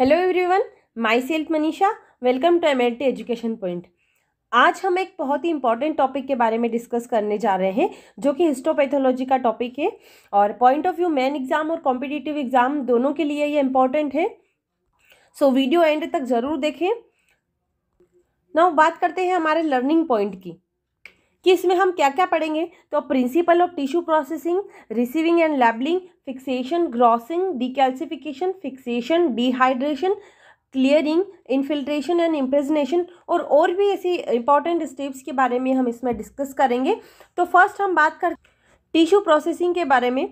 Hello everyone myself Manisha welcome to MLT education point आज हम एक बहुत ही इंपॉर्टेंट टॉपिक के बारे में डिस्कस करने जा रहे हैं जो कि हिस्टोपैथोलॉजी का टॉपिक है और point of view main exam और कॉम्पिटिटिव एग्जाम दोनों के लिए ये इम्पॉर्टेंट है सो वीडियो एंड तक ज़रूर देखें ना बात करते हैं हमारे लर्निंग पॉइंट की कि इसमें हम क्या क्या पढ़ेंगे तो principle of tissue processing receiving and labelling fixation grossing decalcification fixation dehydration clearing infiltration and impregnation और और भी ऐसी इंपॉर्टेंट स्टेप्स के बारे में हम इसमें डिस्कस करेंगे तो फर्स्ट हम बात कर टिश्यू प्रोसेसिंग के बारे में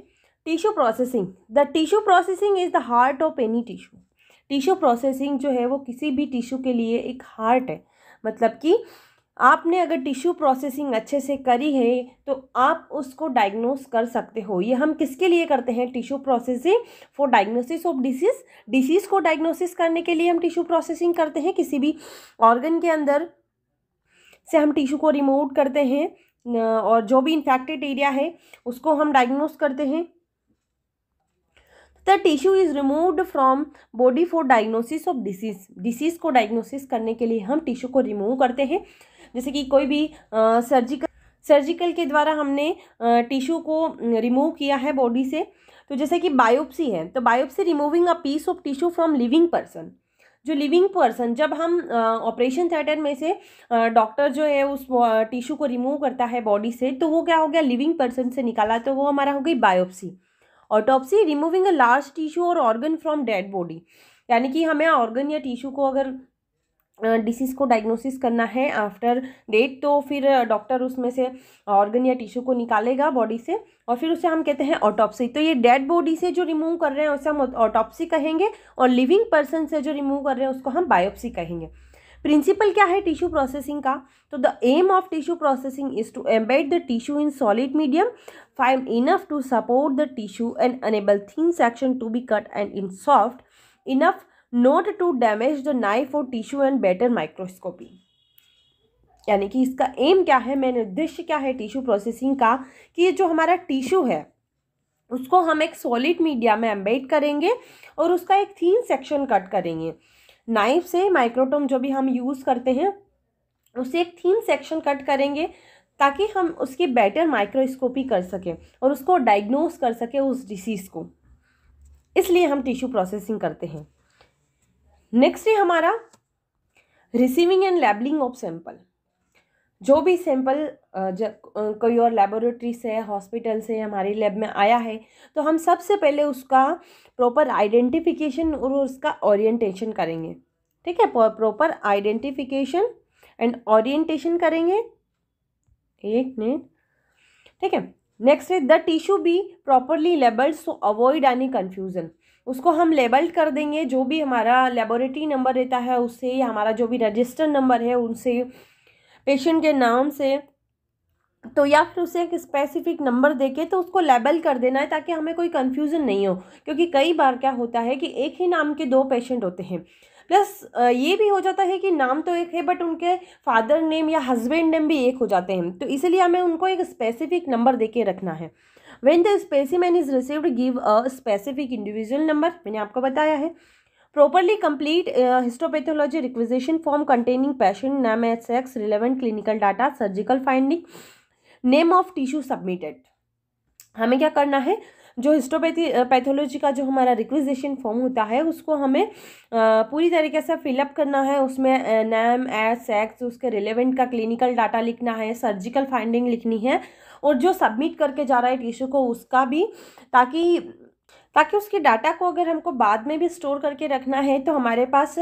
tissue processing the tissue processing is the heart of any tissue tissue processing जो है वो किसी भी टिश्यू के लिए एक हार्ट है मतलब कि आपने अगर टिश्यू प्रोसेसिंग अच्छे से करी है तो आप उसको डायग्नोस कर सकते हो ये हम किसके लिए करते हैं tissue processing for diagnosis of disease disease को डायग्नोसिस करने के लिए हम टिश्यू प्रोसेसिंग करते हैं किसी भी ऑर्गन के अंदर से हम टिश्यू को रिमूव करते हैं और जो भी इन्फेक्टेड एरिया है उसको हम डायग्नोस करते हैं the tissue is removed from body for diagnosis of disease disease को डायग्नोसिस करने के लिए हम टिश्यू को रिमूव करते हैं जैसे कि कोई भी सर्जिकल सर्जिकल के द्वारा हमने टिश्यू को रिमूव किया है बॉडी से तो जैसे कि बायोप्सी है तो biopsy removing a piece of tissue from living person जो लिविंग पर्सन जब हम ऑपरेशन थिएटर में से डॉक्टर जो है उस टिश्यू को रिमूव करता है बॉडी से तो वो क्या हो गया लिविंग पर्सन से निकाला तो वो हमारा हो गई biopsy autopsy removing a large tissue और ऑर्गन फ्रॉम डेड बॉडी यानी कि हमें ऑर्गन या टिश्यू को अगर डिसीज़ को डायग्नोसिस करना है आफ्टर डेट तो फिर डॉक्टर उसमें से ऑर्गन या टिश्यू को निकालेगा बॉडी से और फिर उसे हम कहते हैं ऑटोप्सी तो ये डेड बॉडी से जो रिमूव कर रहे हैं उसे हम ऑटोप्सी कहेंगे और लिविंग पर्सन से जो रिमूव कर रहे हैं उसको हम बायोप्सी कहेंगे प्रिंसिपल क्या है टिश्यू प्रोसेसिंग का तो the aim of tissue processing is to embed the tissue in solid medium five enough to support the tissue and enable thing section to be cut and in soft enough not to damage the knife और tissue and better microscopy यानी कि इसका M क्या है main उद्देश्य क्या है tissue processing का कि जो हमारा टिश्यू है उसको हम एक सॉलिड मीडिया में एम्बेड करेंगे और उसका एक थीन सेक्शन कट करेंगे नाइफ से माइक्रोटोम जो भी हम यूज़ करते हैं उसे एक थीन सेक्शन कट करेंगे ताकि हम उसकी बेटर माइक्रोस्कोपी कर सकें और उसको डायग्नोस कर सकें उस डिसीज़ को इसलिए हम टिश्यू प्रोसेसिंग करते हैं नेक्स्ट है हमारा receiving and labelling of sample जो भी सैंपल कोई और लेबोरेटरी से हॉस्पिटल से हमारी लैब में आया है तो हम सबसे पहले उसका प्रॉपर आइडेंटिफिकेशन और उसका ओरिएंटेशन करेंगे ठीक है प्रॉपर आइडेंटिफिकेशन एंड ओरिएंटेशन करेंगे एक मिनट ठीक है नेक्स्ट है the tissue be properly labelled so avoid any confusion उसको हम लेबल कर देंगे जो भी हमारा लेबोरेटरी नंबर रहता है उससे या हमारा जो भी रजिस्टर नंबर है उनसे पेशेंट के नाम से तो या फिर उसे एक स्पेसिफिक नंबर देके तो उसको लेबल कर देना है ताकि हमें कोई कन्फ्यूज़न नहीं हो क्योंकि कई बार क्या होता है कि एक ही नाम के दो पेशेंट होते हैं प्लस ये भी हो जाता है कि नाम तो एक है बट उनके फादर नेम या हस्बैंड नेम भी एक हो जाते हैं तो इसीलिए हमें उनको एक स्पेसिफिक नंबर दे के रखना है when the specimen is received give a specific individual number मैंने आपको बताया है properly complete uh, histopathology requisition form containing patient name and sex relevant clinical data surgical finding name of tissue submitted हमें क्या करना है जो हिस्टोपैथी पैथोलॉजी का जो हमारा रिक्विजेशन फॉर्म होता है उसको हमें पूरी तरीके से फिलअप करना है उसमें नैम एस सेक्स उसके रिलेवेंट का क्लिनिकल डाटा लिखना है सर्जिकल फाइंडिंग लिखनी है और जो सबमिट करके जा रहा है टिश्यू को उसका भी ताकि ताकि उसके डाटा को अगर हमको बाद में भी स्टोर करके रखना है तो हमारे पास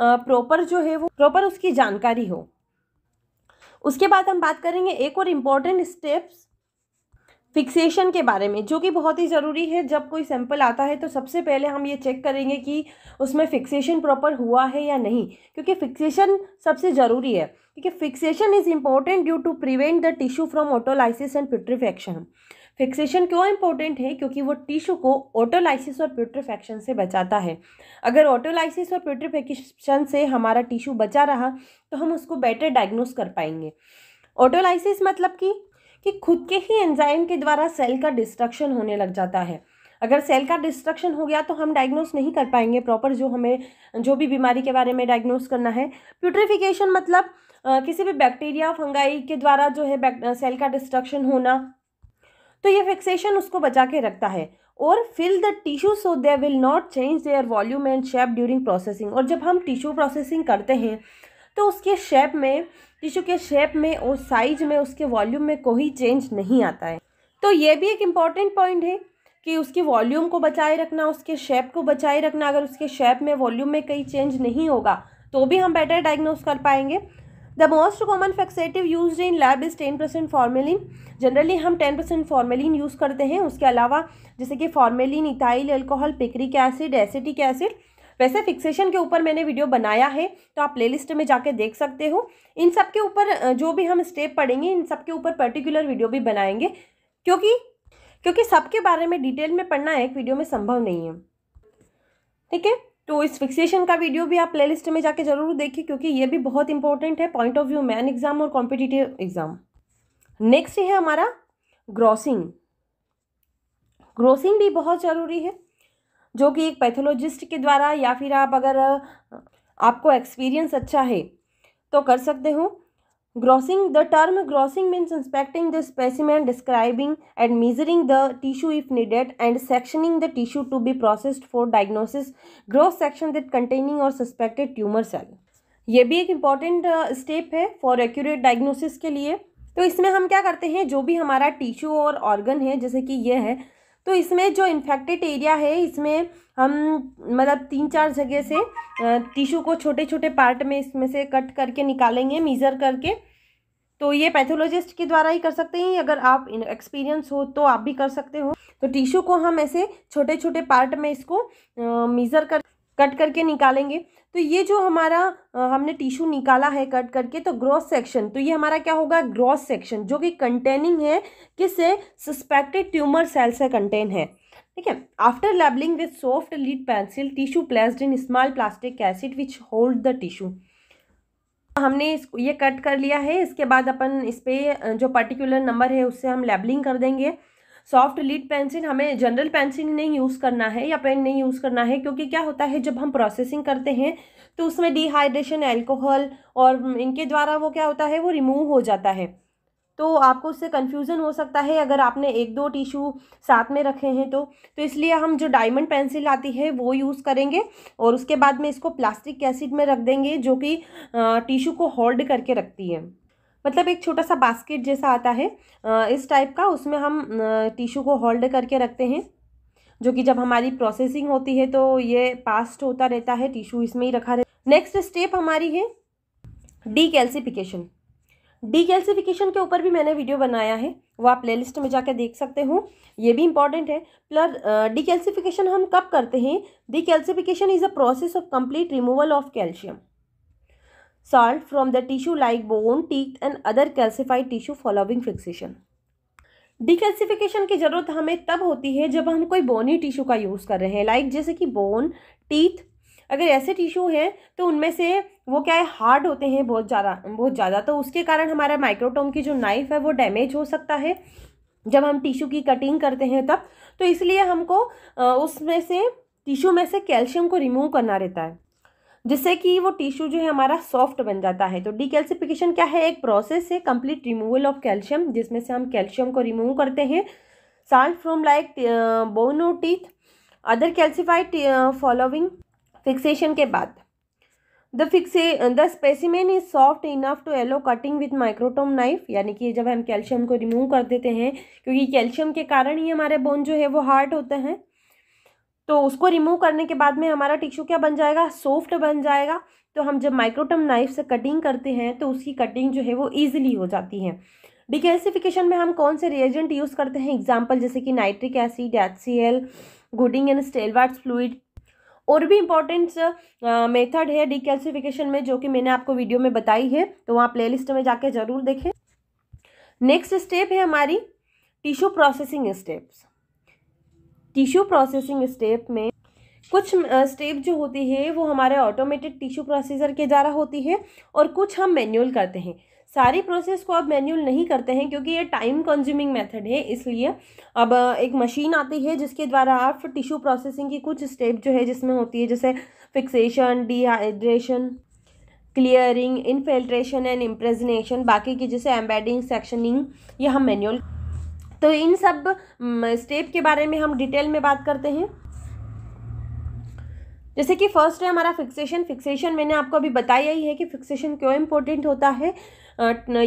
प्रॉपर जो है वो प्रॉपर उसकी जानकारी हो उसके बाद हम बात करेंगे एक और इम्पॉर्टेंट स्टेप्स फिक्सेशन के बारे में जो कि बहुत ही ज़रूरी है जब कोई सैंपल आता है तो सबसे पहले हम ये चेक करेंगे कि उसमें फिक्सेशन प्रॉपर हुआ है या नहीं क्योंकि फिक्सेशन सबसे ज़रूरी है क्योंकि fixation is important due to prevent the tissue from autolysis and putrefaction fixation क्यों इम्पोर्टेंट है क्योंकि वो टिश्यू को ऑटोलाइसिस और प्यूट्रीफेक्शन से बचाता है अगर ऑटोलाइसिस और प्यूट्रीफेक्शन से हमारा टिश्यू बचा रहा तो हम उसको बेटर डायग्नोज कर पाएंगे ऑटोलाइसिस मतलब कि कि खुद के ही एंजाइम के द्वारा सेल का डिस्ट्रक्शन होने लग जाता है अगर सेल का डिस्ट्रक्शन हो गया तो हम डायग्नोस नहीं कर पाएंगे प्रॉपर जो हमें जो भी बीमारी के बारे में डायग्नोस करना है प्यूट्रिफिकेशन मतलब आ, किसी भी बैक्टीरिया फंगाई के द्वारा जो है सेल का डिस्ट्रक्शन होना तो ये फिक्सेशन उसको बचा के रखता है और fill the tissue so they will not change their volume and shape during processing और जब हम टिश्यू प्रोसेसिंग करते हैं तो उसके शेप में टिशू के शेप में और साइज में उसके वॉल्यूम में कोई चेंज नहीं आता है तो ये भी एक इम्पॉर्टेंट पॉइंट है कि उसकी वॉल्यूम को बचाए रखना उसके शेप को बचाए रखना अगर उसके शेप में वॉल्यूम में कहीं चेंज नहीं होगा तो भी हम बेटर डायग्नोस कर पाएंगे the most common fixative use in lab is ten percent formalin generally हम टेन परसेंट फार्मेलिन यूज़ करते हैं उसके अलावा जैसे कि formalin ethyl alcohol picric acid acetic acid वैसे फिक्सेशन के ऊपर मैंने वीडियो बनाया है तो आप प्लेलिस्ट में जाके देख सकते हो इन सब के ऊपर जो भी हम स्टेप पढ़ेंगे इन सब के ऊपर पर्टिकुलर वीडियो भी बनाएंगे क्योंकि क्योंकि सबके बारे में डिटेल में पढ़ना एक वीडियो में संभव नहीं है ठीक है तो इस फिक्सेशन का वीडियो भी आप प्लेलिस्ट में जाके जरूर देखिए क्योंकि ये भी बहुत इंपॉर्टेंट है point of view main exam और कॉम्पिटिटिव एग्जाम नेक्स्ट है हमारा ग्रॉसिंग ग्रॉसिंग भी बहुत ज़रूरी है जो कि एक पैथोलॉजिस्ट के द्वारा या फिर आप अगर आपको एक्सपीरियंस अच्छा है तो कर सकते हो grossing the term grossing means inspecting the specimen describing and measuring the tissue if needed and sectioning the tissue to be processed for diagnosis growth section that containing और सस्पेक्टेड ट्यूमर सेल ये भी एक important step है for accurate diagnosis के लिए तो इसमें हम क्या करते हैं जो भी हमारा टिश्यू और ऑर्गन है जैसे कि यह है तो इसमें जो इन्फेक्टेड एरिया है इसमें हम मतलब तीन चार जगह से टिशू को छोटे छोटे पार्ट में इसमें से कट करके निकालेंगे मीज़र करके तो ये पैथोलॉजिस्ट के द्वारा ही कर सकते हैं अगर आप एक्सपीरियंस हो तो आप भी कर सकते हो तो टिश्यू को हम ऐसे छोटे छोटे पार्ट में इसको मीज़र कर कट करके निकालेंगे तो ये जो हमारा हमने टिश्यू निकाला है कट करके तो ग्रॉस सेक्शन तो ये हमारा क्या होगा ग्रॉस सेक्शन जो कि कंटेनिंग है किसे सस्पेक्टेड ट्यूमर सेल से कंटेन है ठीक है after labelling with soft lead pencil tissue placed in small plastic acid which hold the tissue हमने इसको ये कट कर लिया है इसके बाद अपन इस पर जो पर्टिकुलर नंबर है उससे हम लेबलिंग कर देंगे सॉफ्ट लीड पेंसिल हमें जनरल पेंसिल नहीं यूज़ करना है या पेन नहीं यूज़ करना है क्योंकि क्या होता है जब हम प्रोसेसिंग करते हैं तो उसमें डिहाइड्रेशन एल्कोहल और इनके द्वारा वो क्या होता है वो रिमूव हो जाता है तो आपको उससे कन्फ्यूज़न हो सकता है अगर आपने एक दो टिशू साथ में रखे हैं तो तो इसलिए हम जो डायमंड पेंसिल आती है वो यूज़ करेंगे और उसके बाद में इसको प्लास्टिक एसिड में रख देंगे जो कि टिशू को होल्ड करके रखती है मतलब एक छोटा सा बास्केट जैसा आता है इस टाइप का उसमें हम टिश्यू को होल्ड करके रखते हैं जो कि जब हमारी प्रोसेसिंग होती है तो ये पास्ट होता रहता है टिश्यू इसमें ही रखा रहता नेक्स्ट स्टेप हमारी है डीकैल्सिफिकेशन डीकैल्सिफिकेशन के ऊपर भी मैंने वीडियो बनाया है वो आप प्लेलिस्ट में जाकर देख सकते हो ये भी इंपॉर्टेंट है प्लस डीकैल्सिफिकेशन हम कब करते हैं decalcification is a process of complete removal of calcium salt from the tissue like bone, teeth and other calcified tissue following fixation. Decalcification की ज़रूरत हमें तब होती है जब हम कोई बोनी टिश्यू का यूज़ कर रहे हैं लाइक like जैसे कि बोन टीथ अगर ऐसे टिश्यू हैं तो उनमें से वो क्या है हार्ड होते हैं बहुत ज़्यादा बहुत ज़्यादा तो उसके कारण हमारा माइक्रोटोम की जो नाइफ़ है वो डैमेज हो सकता है जब हम टिश्यू की कटिंग करते हैं तब तो इसलिए हमको उसमें से टिश्यू में से कैल्शियम को रिमूव करना रहता है जिससे कि वो टिश्यू जो है हमारा सॉफ्ट बन जाता है तो डिकैल्सिफिकेशन क्या है एक प्रोसेस है कंप्लीट रिमूवल ऑफ कैल्शियम जिसमें से हम कैल्शियम को रिमूव करते हैं salt from like bone teeth other calcified following fixation के बाद the fixed the specimen is soft enough to allow cutting with microtome knife यानी कि जब हम कैल्शियम को रिमूव कर देते हैं क्योंकि कैल्शियम के कारण ही हमारे बोन जो है वो हार्ड होते हैं तो उसको रिमूव करने के बाद में हमारा टिश्यू क्या बन जाएगा सॉफ्ट बन जाएगा तो हम जब माइक्रोटम नाइफ से कटिंग करते हैं तो उसकी कटिंग जो है वो ईजिली हो जाती है डिकेल्सिफिकेशन में हम कौन से रिएजेंट यूज़ करते हैं एग्जाम्पल जैसे कि nitric acid H C L Gooding and स्टेलवाट्स फ्लूड और भी इम्पॉर्टेंट मेथड है डिकेल्सिफिकेशन में जो कि मैंने आपको वीडियो में बताई है तो वहाँ लिस्ट में जाके ज़रूर देखें नेक्स्ट स्टेप है हमारी tissue processing steps tissue processing step में कुछ स्टेप जो होती है वो हमारे ऑटोमेटेड टिश्यू प्रोसेसर के द्वारा होती है और कुछ हम मैन्यूअल करते हैं सारी प्रोसेस को अब मैन्यूअल नहीं करते हैं क्योंकि ये टाइम कंज्यूमिंग मेथड है इसलिए अब एक मशीन आती है जिसके द्वारा आप टिश्यू प्रोसेसिंग की कुछ स्टेप जो है जिसमें होती है जैसे fixation dehydration clearing infiltration and impregnation बाकी की जैसे एम्बेडिंग सेक्शनिंग ये हम मैन्यूअल तो इन सब स्टेप के बारे में हम डिटेल में बात करते हैं जैसे कि फर्स्ट है हमारा फिक्सेशन फिक्सेशन मैंने आपको अभी बताया ही है कि फिक्सेशन क्यों इम्पोर्टेंट होता है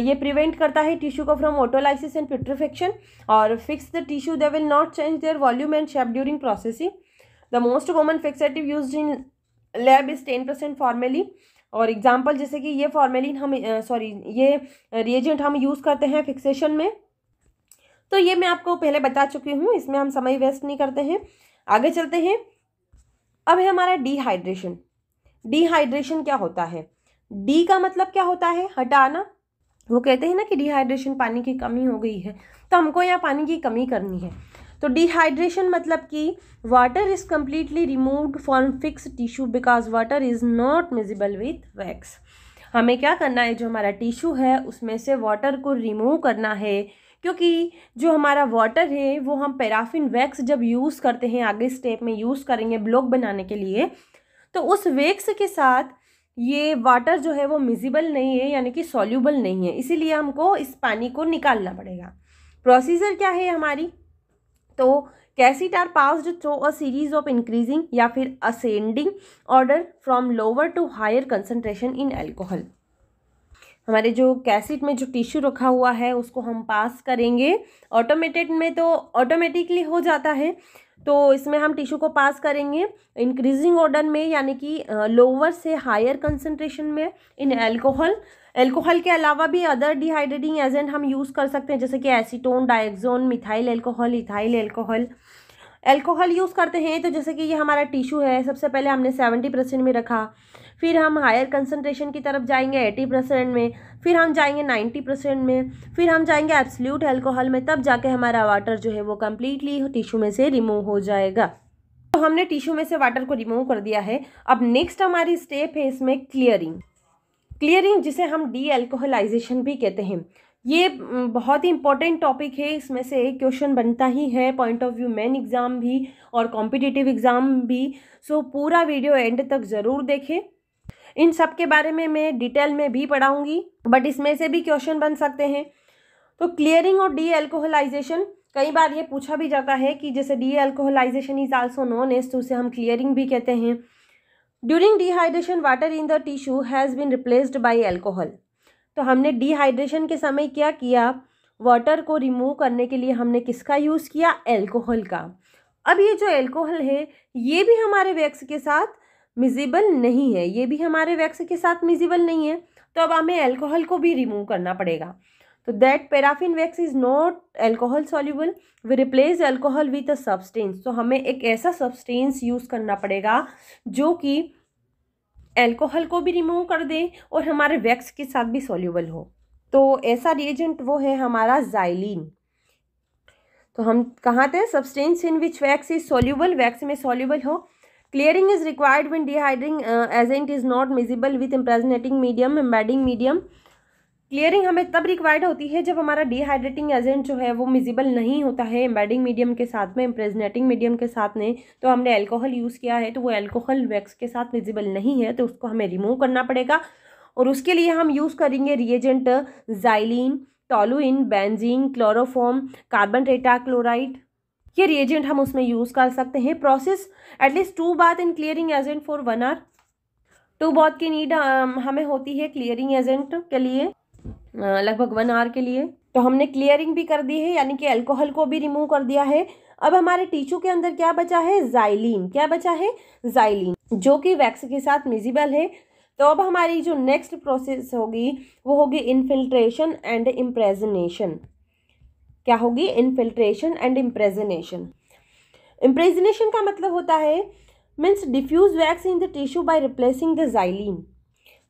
ये प्रिवेंट करता है टिश्यू को फ्रॉम ऑटोलाइसिस एंड पिट्रिफेक्शन और fix the tissue they will not change their volume and shape during processing the most common fixative use in lab is ten percent formalin और example जैसे कि ये formalin हम sorry ये reagent हम use करते हैं फिक्सेशन में तो ये मैं आपको पहले बता चुकी हूँ इसमें हम समय वेस्ट नहीं करते हैं आगे चलते हैं अब है हमारा डिहाइड्रेशन डिहाइड्रेशन क्या होता है डी का मतलब क्या होता है हटाना वो कहते हैं ना कि डिहाइड्रेशन पानी की कमी हो गई है तो हमको यहाँ पानी की कमी करनी है तो डिहाइड्रेशन मतलब कि water is completely removed from fix tissue because water is not miscible with wax हमें क्या करना है जो हमारा टिश्यू है उसमें से वाटर को रिमूव करना है क्योंकि जो हमारा वाटर है वो हम पैराफिन वैक्स जब यूज़ करते हैं आगे स्टेप में यूज़ करेंगे ब्लॉक बनाने के लिए तो उस वैक्स के साथ ये वाटर जो है वो मिजिबल नहीं है यानी कि सॉल्यूबल नहीं है इसीलिए हमको इस पानी को निकालना पड़ेगा प्रोसीजर क्या है हमारी तो cassette are pass passed through a series of increasing या फिर ascending order from lower to higher concentration in alcohol हमारे जो कैसेट में जो टिश्यू रखा हुआ है उसको हम पास करेंगे ऑटोमेटेड में तो ऑटोमेटिकली हो जाता है तो इसमें हम टिश्यू को पास करेंगे इंक्रीजिंग ऑर्डर में यानी कि लोअर से हायर कंसनट्रेशन में इन एल्कोहल एल्कोहल के अलावा भी अदर डिहाइड्रेटिंग एजेंट हम यूज़ कर सकते हैं जैसे कि acetone dioxane methyl alcohol ethyl alcohol alcohol use करते हैं तो जैसे कि ये हमारा टिश्यू है सबसे पहले हमने सेवेंटी परसेंट में रखा फिर हम हायर कंसनट्रेशन की तरफ जाएंगे एटी परसेंट में फिर हम जाएंगे नाइन्टी परसेंट में फिर हम जाएंगे एब्सल्यूट एल्कोहल में तब जाके हमारा वाटर जो है वो कम्प्लीटली टिश्यू में से रिमूव हो जाएगा तो हमने टिश्यू में से वाटर को रिमूव कर दिया है अब नेक्स्ट हमारी स्टेप है इसमें क्लियरिंग क्लियरिंग जिसे हम डी एल्कोहलाइजेशन भी कहते हैं ये बहुत ही इंपॉर्टेंट टॉपिक है इसमें से एक क्वेश्चन बनता ही है point of view main exam भी और कॉम्पिटिटिव एग्ज़ाम भी सो पूरा वीडियो एंड तक ज़रूर देखें इन सब के बारे में मैं डिटेल में भी पढ़ाऊँगी बट इसमें से भी क्वेश्चन बन सकते हैं तो क्लियरिंग और डी एल्कोहलाइजेशन कई बार ये पूछा भी जाता है कि जैसे dealcoholization is also known as तो उसे हम क्लियरिंग भी कहते हैं during dehydration water in the tissue has been replaced by alcohol तो हमने डिहाइड्रेशन के समय क्या किया वाटर को रिमूव करने के लिए हमने किसका यूज़ किया एल्कोहल का अब ये जो एल्कोहल है ये भी हमारे वैक्स के साथ मिजिबल नहीं है ये भी हमारे वैक्स के साथ मिजिबल नहीं है तो अब हमें एल्कोहल को भी रिमूव करना पड़ेगा तो that paraffin wax is not alcohol soluble we replace alcohol with a substance तो हमें एक ऐसा सब्सटेंस यूज़ करना पड़ेगा जो कि एल्कोहल को भी रिमूव कर दे और हमारे वैक्स के साथ भी सॉल्यूबल हो तो ऐसा रिएजेंट वो है हमारा जाइलिन तो हम कहाँ थे substance in which wax is soluble wax में सॉल्यूबल हो clearing is required when dehydrating agent is not miscible with impregnating medium embedding medium clearing हमें तब रिक्वायर्ड होती है जब हमारा डिहाइड्रेटिंग एजेंट जो है वो मिजिबल नहीं होता है एम्बेडिंग मीडियम के साथ में इम्प्रेजनेटिंग मीडियम के साथ में तो हमने एल्कोहल यूज़ किया है तो वो एल्कोहल वैक्स के साथ मिजिबल नहीं है तो उसको हमें रिमूव करना पड़ेगा और उसके लिए हम यूज़ करेंगे reagent xylene toluene benzene chloroform carbon रेटा क्लोराइड ये रिएजेंट हम उसमें यूज़ कर सकते हैं process at least two bath in clearing agent for one or two bath की नीड um, हमें होती है क्लियरिंग एजेंट के लिए लगभग वन आवर के लिए तो हमने क्लियरिंग भी कर दी है यानी कि अल्कोहल को भी रिमूव कर दिया है अब हमारे टीचू के अंदर क्या बचा है जाइलिन क्या बचा है जाइलिन जो कि वैक्स के साथ मिजिबल है तो अब हमारी जो नेक्स्ट प्रोसेस होगी वो होगी इन्फिल्ट्रेशन एंड इम्प्रेजनेशन क्या होगी इनफिल्ट्रेशन एंड इम्प्रेजनेशन इम्प्रेजनेशन का मतलब होता है means diffuse wax in the tissue by replacing the xylene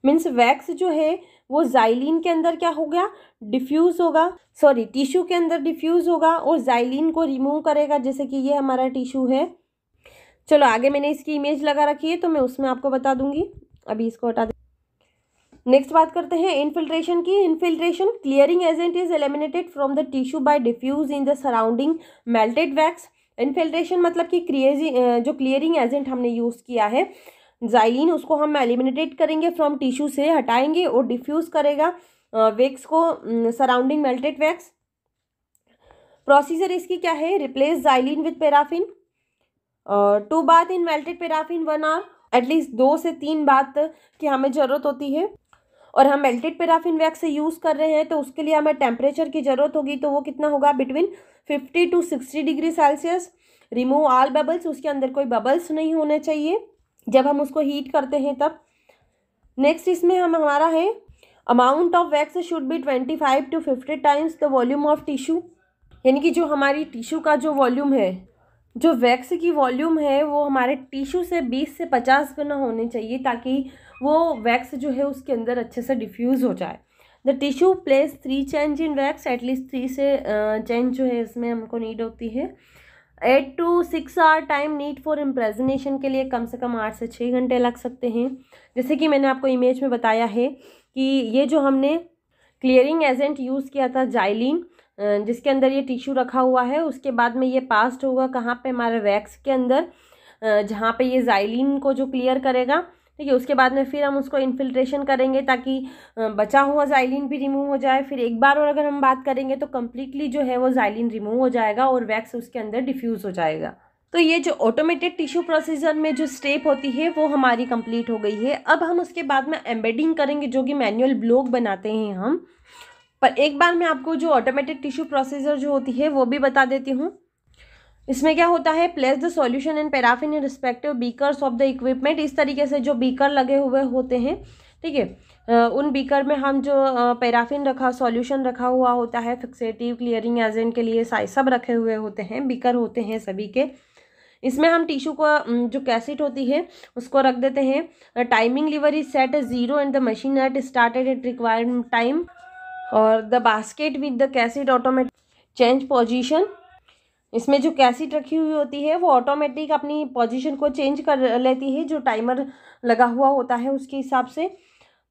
means wax जो है वो जाइलिन के अंदर क्या हो गया डिफ्यूज़ होगा सॉरी टिश्यू के अंदर डिफ्यूज़ होगा और जाइलिन को रिमूव करेगा जैसे कि ये हमारा टिश्यू है चलो आगे मैंने इसकी इमेज लगा रखी है तो मैं उसमें आपको बता दूंगी अभी इसको हटा नेक्स्ट बात करते हैं इनफिल्ट्रेशन की infiltration clearing agent is eliminated from the tissue by diffuse in the surrounding melted wax infiltration मतलब कि क्रिएजिंग जो क्लियरिंग एजेंट हमने यूज़ किया है जाइलिन उसको हम एलिमिनेटेड करेंगे फ्रॉम टिश्यू से हटाएंगे और डिफ्यूज़ करेगा वैक्स को सराउंडिंग मेल्टेड वैक्स प्रोसीजर इसकी क्या है replace xylene with paraffin two bath in melted paraffin one or at least दो से तीन बात की हमें ज़रूरत होती है और हम मेल्टेड पेराफिन वैक्स से यूज़ कर रहे हैं तो उसके लिए हमें टेम्परेचर की ज़रूरत होगी तो वो कितना होगा between fifty to sixty degree Celsius remove all bubbles उसके अंदर कोई बबल्स नहीं होने चाहिए जब हम उसको हीट करते हैं तब नेक्स्ट इसमें हम हमारा है amount of wax should be twenty five to fifty times the volume of tissue यानी कि जो हमारी टिश्यू का जो वॉल्यूम है जो वैक्स की वॉल्यूम है वो हमारे टिश्यू से बीस से पचास गुना होने चाहिए ताकि वो वैक्स जो है उसके अंदर अच्छे से डिफ्यूज़ हो जाए the tissue place three change in wax at least three से चेंज जो है इसमें हमको नीड होती है at two six hour time need for impregnation के लिए कम से कम आठ से छः घंटे लग सकते हैं जैसे कि मैंने आपको इमेज में बताया है कि ये जो हमने क्लियरिंग एजेंट यूज़ किया था जाइलिन जिसके अंदर ये टिश्यू रखा हुआ है उसके बाद में ये पास्ट होगा कहाँ पे हमारे वैक्स के अंदर जहाँ पे ये जाइलिन को जो क्लियर करेगा ठीक है उसके बाद में फिर हम उसको इन्फिल्ट्रेशन करेंगे ताकि बचा हुआ जाइलिन भी रिमूव हो जाए फिर एक बार और अगर हम बात करेंगे तो कम्प्लीटली जो है वो जाइलिन रिमूव हो जाएगा और वैक्स उसके अंदर डिफ्यूज़ हो जाएगा तो ये जो ऑटोमेटेड टिश्यू प्रोसीजर में जो स्टेप होती है वो हमारी कंप्लीट हो गई है अब हम उसके बाद में एम्बेडिंग करेंगे जो कि मैनुअल ब्लॉक बनाते हैं हम पर एक बार मैं आपको जो ऑटोमेटेड टिश्यू प्रोसीजर जो होती है वो भी बता देती हूँ इसमें क्या होता है place the solution in paraffin in respective beakers of the equipment इस तरीके से जो बीकर लगे हुए होते हैं ठीक है उन बीकर में हम जो पैराफिन रखा सॉल्यूशन रखा हुआ होता है फिक्सेटिव क्लियरिंग एजेंट के लिए सब रखे हुए होते हैं बीकर होते हैं सभी के इसमें हम टिश्यू को जो कैसेट होती है उसको रख देते हैं timing lever is set zero and the machine at started at required time और the basket with the cassette automatic change position इसमें जो कैसेट रखी हुई होती है वो ऑटोमेटिक अपनी पोजीशन को चेंज कर लेती है जो टाइमर लगा हुआ होता है उसके हिसाब से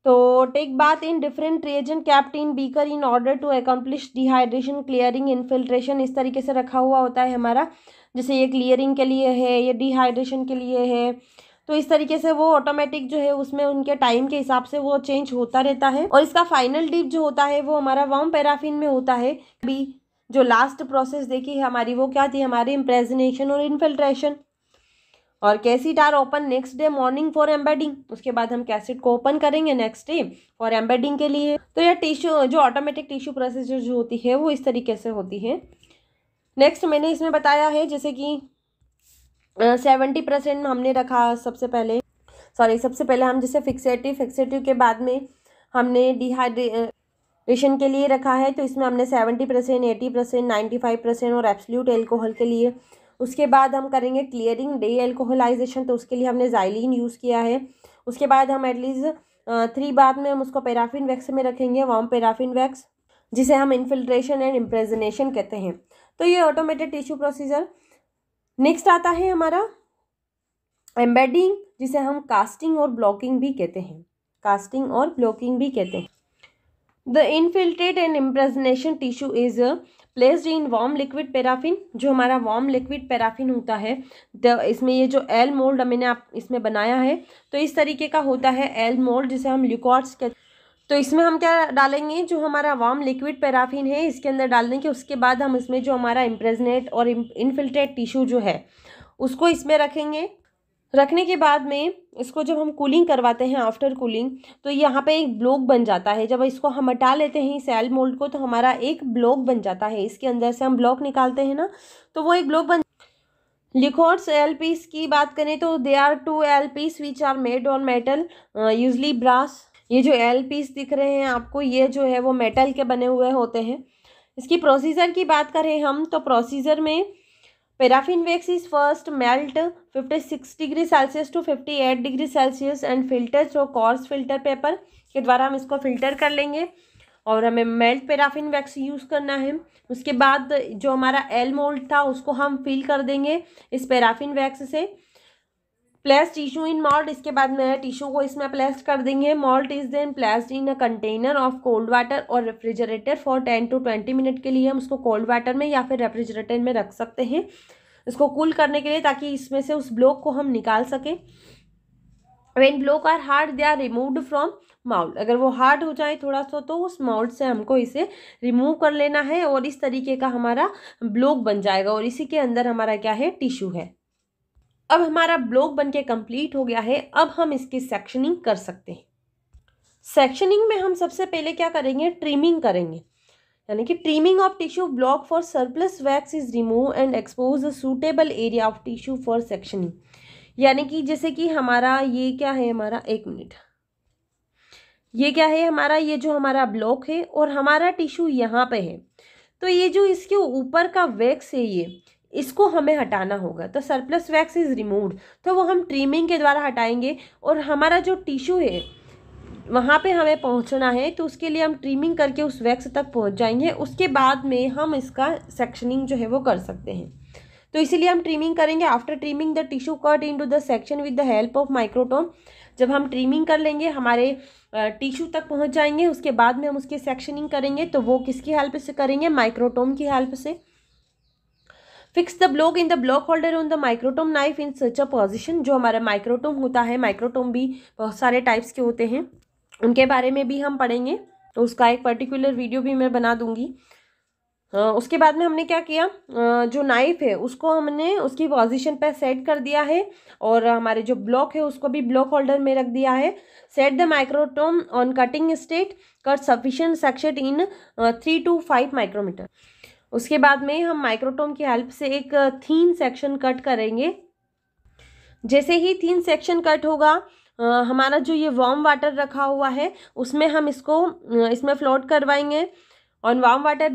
तो take bath in different reagent kept in beaker in order to accomplish dehydration clearing infiltration इस तरीके से रखा हुआ होता है हमारा जैसे ये क्लियरिंग के लिए है ये डिहाइड्रेशन के लिए है तो इस तरीके से वो ऑटोमेटिक जो है उसमें उनके टाइम के हिसाब से वो चेंज होता रहता है और इसका फाइनल डिप जो होता है वो हमारा वाम पैराफिन में होता है बी जो लास्ट प्रोसेस देखी है हमारी वो क्या थी हमारी इम्प्रेजनेशन और इनफिल्ट्रेशन और cassettes are open next day morning for embedding उसके बाद हम कैसेट को ओपन करेंगे नेक्स्ट डे फॉर एम्बेडिंग के लिए तो यह टिश्यू जो ऑटोमेटिक टिश्यू प्रोसेस जो होती है वो इस तरीके से होती है नेक्स्ट मैंने इसमें बताया है जैसे कि सेवेंटी परसेंट हमने रखा सबसे पहले सॉरी सबसे पहले हम जैसे फिक्सेटिव फिक्सेटिव के बाद में हमने डिहाइड्रे रेशन के लिए रखा है तो इसमें हमने seventy percent eighty percent ninety five percent और एप्सल्यूट एल्कोहल के लिए उसके बाद हम करेंगे क्लियरिंग डे एल्कोहलाइजेशन तो उसके लिए हमने जाइलिन यूज़ किया है उसके बाद हम एटलीस्ट थ्री बाद में हम उसको पेराफिन वैक्स में रखेंगे वाम पेराफिन वैक्स जिसे हम इन्फिल्ट्रेशन एंड इम्प्रेजनेशन कहते हैं तो ये ऑटोमेटेड टिश्यू प्रोसीजर नेक्स्ट आता है हमारा एम्बेडिंग जिसे हम कास्टिंग और ब्लॉकिंग भी कहते हैं कास्टिंग और ब्लॉकिंग भी कहते हैं the infiltrate and impregnation tissue is placed in warm liquid paraffin जो हमारा वार्म लिक्विड पैराफिन होता है द इसमें ये जो एल मोल्ड मैंने आप इसमें बनाया है तो इस तरीके का होता है एल मोल्ड जिसे हम ल्यूकॉर्ड्स कहते तो इसमें हम क्या डालेंगे जो हमारा वार्म लिक्विड पैराफिन है इसके अंदर डाल देंगे उसके बाद हम इसमें जो हमारा इम्प्रेजनेट और इन्फिल्ट्रेट टिश्यू जो है उसको इसमें रखेंगे रखने के बाद में इसको जब हम कूलिंग करवाते हैं आफ्टर कूलिंग तो यहाँ पे एक ब्लॉक बन जाता है जब इसको हम हटा लेते हैं सेल मोल्ड को तो हमारा एक ब्लॉक बन जाता है इसके अंदर से हम ब्लॉक निकालते हैं ना तो वो एक ब्लॉक बन लिखोट्स एल पीस की बात करें तो they are two L piece which are made on metal usually brass ये जो एल पीस दिख रहे हैं आपको ये जो है वो मेटल के बने हुए होते हैं इसकी प्रोसीजर की बात करें हम तो प्रोसीजर में paraffin wax is first melt 56 degree Celsius to 58 degree Celsius and filter through coarse filter paper के द्वारा हम इसको फिल्टर कर लेंगे और हमें मेल्ट पेराफिन वैक्स यूज़ करना है उसके बाद जो हमारा एल मोल्ड था उसको हम फिल कर देंगे इस पेराफिन वैक्स से प्लेस टिश्यू इन मॉल्ट इसके बाद में टिश्यू को इसमें प्लेस्ड कर देंगे mould is then placed in a container of cold water और refrigerator for ten to twenty minute के लिए हम उसको कोल्ड वाटर में या फिर रेफ्रिजरेटर में रख सकते हैं इसको कूल करने के लिए ताकि इसमें से उस ब्लॉक को हम निकाल सकें when block are hard they are removed from mould अगर वो हार्ड हो जाए थोड़ा सा तो उस माउल्ट से हमको इसे रिमूव कर लेना है और इस तरीके का हमारा ब्लॉक बन जाएगा और इसी के अंदर हमारा क्या है टिश्यू है अब हमारा ब्लॉक बनके कंप्लीट हो गया है अब हम इसकी सेक्शनिंग कर सकते हैं सेक्शनिंग में हम सबसे पहले क्या करेंगे ट्रिमिंग करेंगे यानी कि trimming of tissue block for surplus wax is remove and expose a suitable area of tissue for sectioning यानी कि जैसे कि हमारा ये क्या है हमारा एक मिनट ये क्या है हमारा ये जो हमारा ब्लॉक है और हमारा टिश्यू यहाँ पे है तो ये जो इसके ऊपर का वैक्स है ये इसको हमें हटाना होगा तो सरप्लस वैक्स इज़ रिमूव तो वो हम ट्रीमिंग के द्वारा हटाएंगे और हमारा जो टिश्यू है वहाँ पे हमें पहुँचना है तो उसके लिए हम ट्रीमिंग करके उस वैक्स तक पहुँच जाएंगे उसके बाद में हम इसका सेक्शनिंग जो है वो कर सकते हैं तो इसीलिए हम ट्रीमिंग करेंगे after trimming the tissue cut into the section with the help of microtome जब हम ट्रीमिंग कर लेंगे हमारे टिश्यू तक पहुँच जाएंगे उसके बाद में हम उसकी सेक्शनिंग करेंगे तो वो किसकी हेल्प से करेंगे माइक्रोटोम की हेल्प से fix the block in the block holder on the microtome knife in such a position जो हमारा माइक्रोटोम होता है माइक्रोटोम भी बहुत सारे टाइप्स के होते हैं उनके बारे में भी हम पढ़ेंगे तो उसका एक पर्टिकुलर वीडियो भी मैं बना दूंगी उसके बाद में हमने क्या किया जो नाइफ है उसको हमने उसकी पोजीशन पर सेट कर दिया है और हमारे जो ब्लॉक है उसको भी ब्लॉक होल्डर में रख दिया है set the microtome on cutting state cut sufficient section in three to five micrometre उसके बाद में हम माइक्रोटोम की हेल्प से एक थीन सेक्शन कट करेंगे जैसे ही थीन सेक्शन कट होगा uh, हमारा जो ये वार्म वाटर रखा हुआ है उसमें हम इसको uh, इसमें फ्लोट करवाएंगे on warm water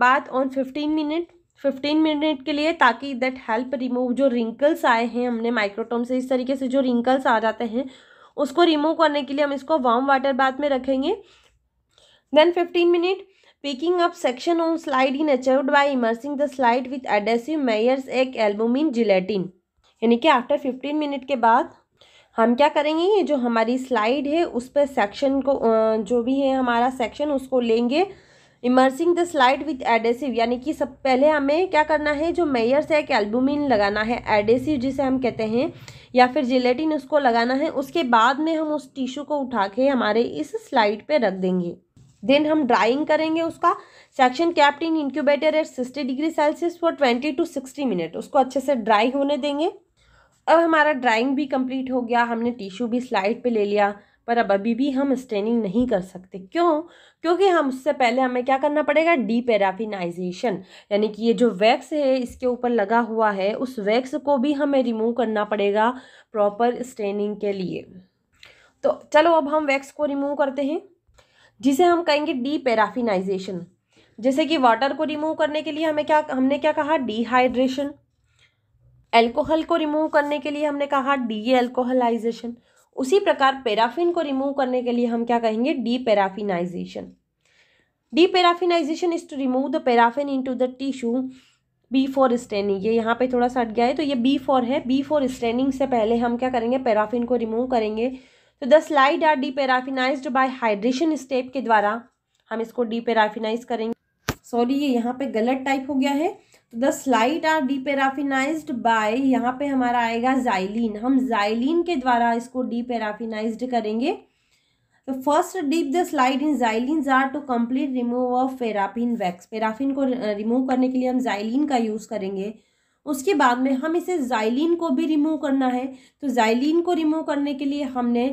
bath on fifteen minute fifteen minute के लिए ताकि दैट हेल्प रिमूव जो रिंकल्स आए हैं हमने माइक्रोटोम से इस तरीके से जो रिंकल्स आ जाते हैं उसको रिमूव करने के लिए हम इसको वार्म वाटर बाथ में रखेंगे then fifteen minute Picking up section on slide in achieved by immersing the slide with adhesive Mayer's एक एल्बुमिन जिलेटिन यानी कि आफ्टर फिफ्टीन मिनट के बाद हम क्या करेंगे ये जो हमारी स्लाइड है उस पर सेक्शन को जो भी है हमारा सेक्शन उसको लेंगे immersing the slide with adhesive यानी कि सब पहले हमें क्या करना है जो मेयर से एक एल्बुमिन लगाना है एडेसिव जिसे हम कहते हैं या फिर जिलेटिन उसको लगाना है उसके बाद में हम उस टिश्यू को उठा के हमारे इस स्लाइड पे रख देंगे देन हम ड्राइंग करेंगे उसका section kept in incubator at sixty degree Celsius for twenty to sixty minute उसको अच्छे से ड्राई होने देंगे अब हमारा ड्राइंग भी कंप्लीट हो गया हमने टिश्यू भी स्लाइड पे ले लिया पर अब अभी भी हम स्टेनिंग नहीं कर सकते क्यों क्योंकि हम उससे पहले हमें क्या करना पड़ेगा डी पैराफिनाइजेशन यानी कि ये जो वैक्स है इसके ऊपर लगा हुआ है उस वैक्स को भी हमें रिमूव करना पड़ेगा प्रॉपर स्टेनिंग के लिए तो चलो अब हम वैक्स को रिमूव करते हैं जिसे हम कहेंगे डी पैराफिनाइजेशन जैसे कि वाटर को रिमूव करने के लिए हमें क्या हमने क्या कहा डिहाइड्रेशन एल्कोहल को रिमूव करने के लिए हमने कहा डी एल्कोहलाइजेशन उसी प्रकार पैराफिन को रिमूव करने के लिए हम क्या कहेंगे deparaffinization deparaffinization is to remove the paraffin into the tissue before staining ये यहाँ पे थोड़ा सा अट गया है तो ये बी फॉर है बी फॉर स्टेनिंग से पहले हम क्या करेंगे पैराफिन को रिमूव करेंगे तो the slide are deparaffinized by hydration step के द्वारा हम इसको डीपेराफिनाइज करेंगे सॉरी ये यहाँ पे गलत टाइप हो गया है तो the slide are deparaffinized by यहाँ पे हमारा आएगा जाइलिन हम जाइलिन के द्वारा इसको डीपेराफिनाइज्ड करेंगे तो first dip the slide in xylene or to complete remove of paraffin wax paraffin को रिमूव करने के लिए हम जाइलिन का यूज़ करेंगे उसके बाद में हम इसे जाइलिन को भी रिमूव करना है तो जाइलिन को रिमूव करने के लिए हमने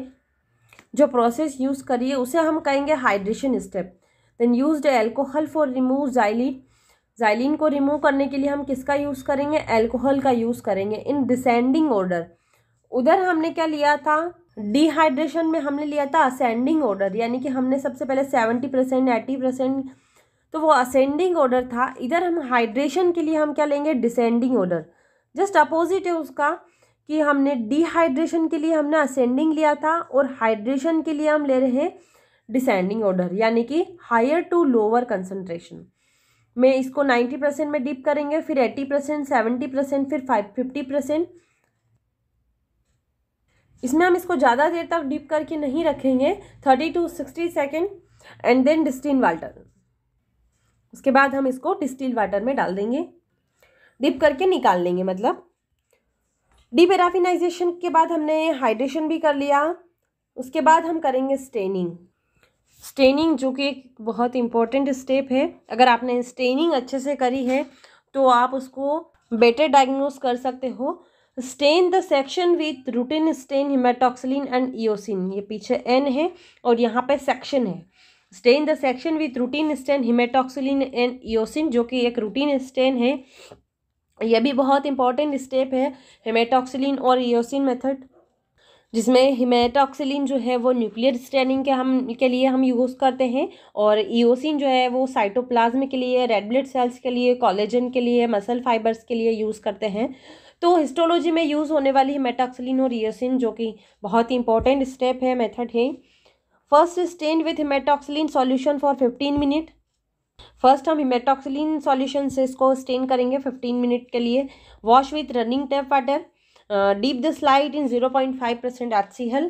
जो प्रोसेस यूज़ करिए उसे हम कहेंगे hydration step then use alcohol for remove xylene xylene को रिमूव करने के लिए हम किसका यूज़ करेंगे एल्कोहल का यूज़ करेंगे इन डिसेंडिंग ऑर्डर उधर हमने क्या लिया था डिहाइड्रेशन में हमने लिया था असेंडिंग ऑर्डर यानी कि हमने सबसे पहले सेवेंटी परसेंट एटी परसेंट तो वो असेंडिंग ऑर्डर था इधर हम हाइड्रेशन के लिए हम क्या लेंगे डिसेंडिंग ऑर्डर जस्ट अपोजिट है उसका कि हमने डिहाइड्रेशन के लिए हमने असेंडिंग लिया था और हाइड्रेशन के लिए हम ले रहे हैं डिसेंडिंग ऑर्डर यानी कि हायर टू लोअर कंसनट्रेशन में इसको नाइन्टी परसेंट में डिप करेंगे फिर एट्टी परसेंट सेवेंटी परसेंट फिर फाइव फिफ्टी परसेंट इसमें हम इसको ज़्यादा देर तक डिप करके नहीं रखेंगे thirty to sixty second and then distil water उसके बाद हम इसको डिस्टिल वाटर में डाल देंगे डिप करके निकाल लेंगे मतलब डिपेराफिनाइजेशन के बाद हमने हाइड्रेशन भी कर लिया उसके बाद हम करेंगे स्टेनिंग स्टेनिंग जो कि एक बहुत इम्पॉर्टेंट स्टेप है अगर आपने स्टेनिंग अच्छे से करी है तो आप उसको बेटर डायग्नोस कर सकते हो stain the section with routine stain haematoxylin and eosin ये पीछे एन है और यहाँ पे सेक्शन है stain the section with routine stain haematoxylin and eosin जो कि एक रूटीन स्टेन है यह भी बहुत इंपॉर्टेंट स्टेप है हेमेटॉक्सिलिन और ईओसिन मेथड जिसमें हिमेटॉक्सिलिन जो है वो न्यूक्लियर स्टेनिंग के हम के लिए हम यूज़ करते हैं और ईओसिन जो है वो साइटोप्लाज्म के लिए रेड ब्लड सेल्स के लिए कॉलेजन के लिए मसल फाइबर्स के लिए यूज़ करते हैं तो हिस्टोलॉजी में यूज़ होने वाली हिमेटॉक्सिलिन और ईओसिन जो कि बहुत ही इंपॉर्टेंट स्टेप है मेथड है first stain with haematoxylin solution for fifteen minute first हम इमेटॉक्सिलीन सॉल्यूशन से इसको स्टेन करेंगे 15 मिनट के लिए wash with running tap water dip the slide in 0.5 percent एक्सीहल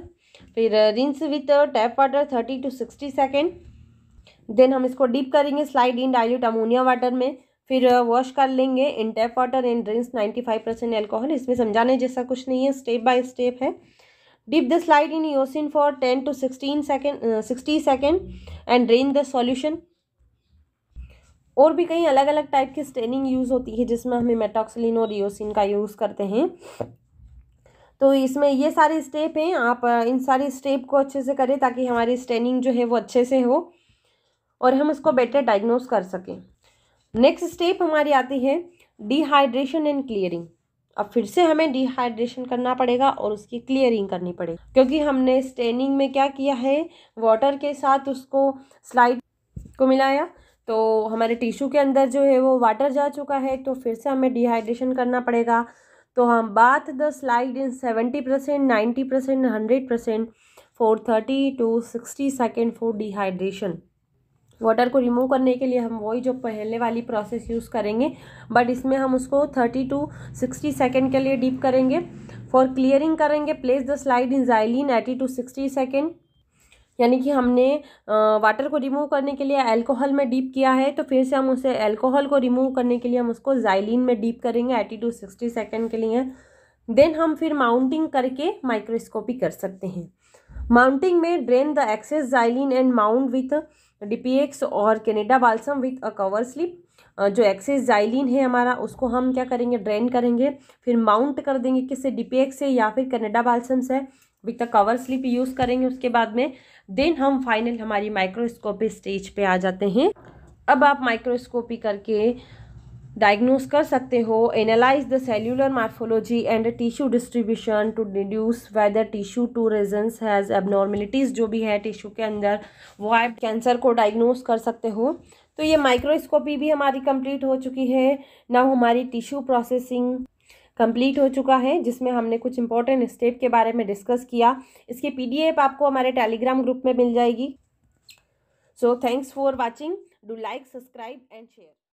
फिर rinse with tap water 30 to 60 second then हम इसको डीप करेंगे slide in dilute ammonia water में फिर वॉश uh, कर लेंगे in tap water and rinse 95 percent alcohol इसमें समझाने जैसा कुछ नहीं है स्टेप बाय स्टेप है dip the slide in eosin for ten to sixteen second sixty second and drain the solution और भी कई अलग अलग टाइप की स्टेनिंग यूज़ होती है जिसमें हमें मेटॉक्सिलिन और रियोसिन का यूज़ करते हैं तो इसमें ये सारे स्टेप हैं आप इन सारे स्टेप को अच्छे से करें ताकि हमारी स्टेनिंग जो है वो अच्छे से हो और हम उसको बेटर डायग्नोस कर सकें नेक्स्ट स्टेप हमारी आती है डिहाइड्रेशन एंड क्लियरिंग अब फिर से हमें डिहाइड्रेशन करना पड़ेगा और उसकी क्लियरिंग करनी पड़ेगी क्योंकि हमने स्टेनिंग में क्या किया है वाटर के साथ उसको स्लाइड को मिलाया तो हमारे टिश्यू के अंदर जो है वो वाटर जा चुका है तो फिर से हमें डिहाइड्रेशन करना पड़ेगा तो हम bath the slide in seventy percent ninety percent hundred percent for thirty to sixty second for dehydration water को रिमूव करने के लिए हम वही जो पहले वाली प्रोसेस यूज़ करेंगे बट इसमें हम उसको थर्टी टू सिक्सटी सेकेंड के लिए डीप करेंगे फॉर क्लियरिंग करेंगे place the slide in xylene eighty to sixty second यानी कि हमने वाटर को रिमूव करने के लिए अल्कोहल में डीप किया है तो फिर से हम उसे अल्कोहल को रिमूव करने के लिए हम उसको जाइलिन में डीप करेंगे एटी टू सिक्सटी सेकेंड के लिए देन हम फिर माउंटिंग करके माइक्रोस्कोपी कर सकते हैं माउंटिंग में drain the excess xylene and mount with DPX और Canada balsam with a cover slip जो एक्सेस जाइलिन है हमारा उसको हम क्या करेंगे ड्रेन करेंगे फिर माउंट कर देंगे किससे डीपीएक्स से या फिर कनेडा बाल्सम से अभी तक कवर स्लिप यूज़ करेंगे उसके बाद में देन हम फाइनल हमारी माइक्रोस्कोपी स्टेज पे आ जाते हैं अब आप माइक्रोस्कोपी करके डायग्नोस कर सकते हो analyse the cellular morphology and tissue distribution to deduce whether tissue to region has abnormalities जो भी है टिश्यू के अंदर वो आप कैंसर को डायग्नोस कर सकते हो तो ये माइक्रोस्कोपी भी हमारी कंप्लीट हो चुकी है ना हमारी टिश्यू प्रोसेसिंग कंप्लीट हो चुका है जिसमें हमने कुछ इंपॉर्टेंट स्टेप के बारे में डिस्कस किया इसकी पीडीएफ आपको हमारे टेलीग्राम ग्रुप में मिल जाएगी so thanks for watching do like subscribe and share